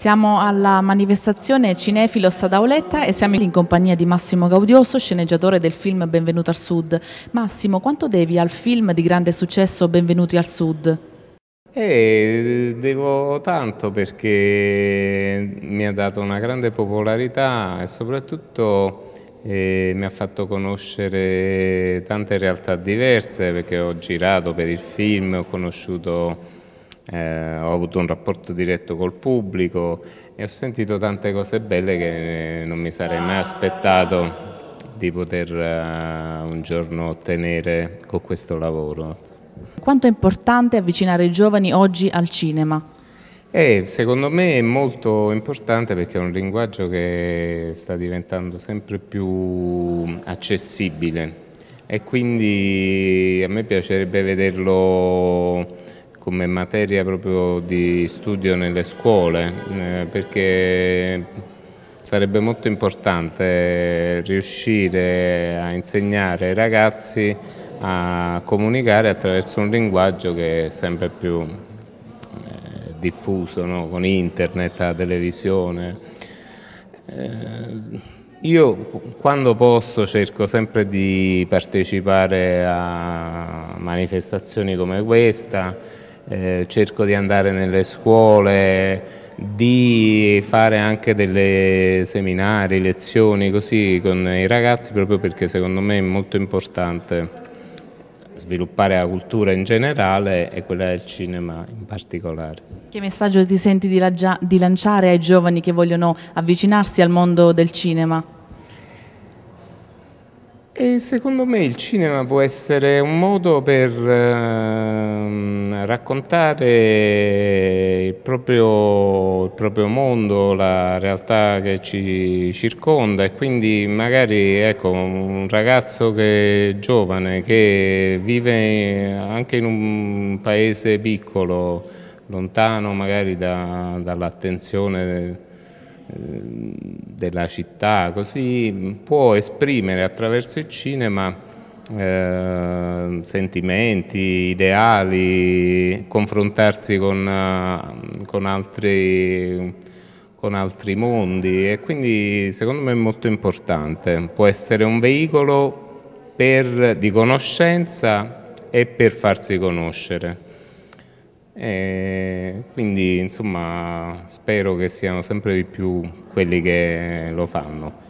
Siamo alla manifestazione Cinefilos ad Auletta e siamo in compagnia di Massimo Gaudioso, sceneggiatore del film Benvenuto al Sud. Massimo, quanto devi al film di grande successo Benvenuti al Sud? Eh, devo tanto perché mi ha dato una grande popolarità e soprattutto eh, mi ha fatto conoscere tante realtà diverse perché ho girato per il film, ho conosciuto eh, ho avuto un rapporto diretto col pubblico e ho sentito tante cose belle che non mi sarei mai aspettato di poter eh, un giorno ottenere con questo lavoro. Quanto è importante avvicinare i giovani oggi al cinema? Eh, secondo me è molto importante perché è un linguaggio che sta diventando sempre più accessibile e quindi a me piacerebbe vederlo come materia proprio di studio nelle scuole, eh, perché sarebbe molto importante riuscire a insegnare ai ragazzi a comunicare attraverso un linguaggio che è sempre più eh, diffuso, no? con internet, la televisione. Eh, io quando posso cerco sempre di partecipare a manifestazioni come questa, eh, cerco di andare nelle scuole, di fare anche delle seminari, lezioni così con i ragazzi proprio perché secondo me è molto importante sviluppare la cultura in generale e quella del cinema in particolare. Che messaggio ti senti di, lancia di lanciare ai giovani che vogliono avvicinarsi al mondo del cinema? E secondo me il cinema può essere un modo per eh, raccontare il proprio, il proprio, mondo, la realtà che ci circonda e quindi magari ecco, un ragazzo che è giovane, che vive anche in un paese piccolo, lontano magari da, dall'attenzione Ehm, della città, così può esprimere attraverso il cinema eh, sentimenti, ideali, confrontarsi con, eh, con, altri, con altri mondi e quindi secondo me è molto importante, può essere un veicolo per, di conoscenza e per farsi conoscere. E quindi insomma spero che siano sempre di più quelli che lo fanno.